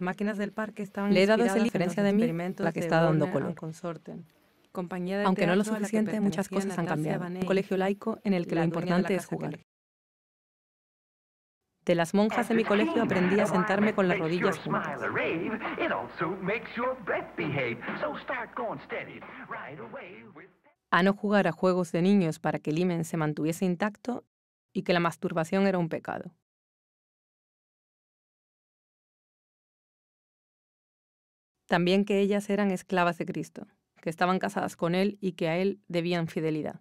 máquinas del parque estaban Le he dado esa diferencia de mí, la que está dando color. Aunque no lo suficiente, muchas cosas han cambiado. Un colegio laico en el que lo importante es jugar. De las monjas de mi colegio aprendí a sentarme con las rodillas juntas. A no jugar a juegos de niños para que el imen se mantuviese intacto y que la masturbación era un pecado. También que ellas eran esclavas de Cristo, que estaban casadas con Él y que a Él debían fidelidad.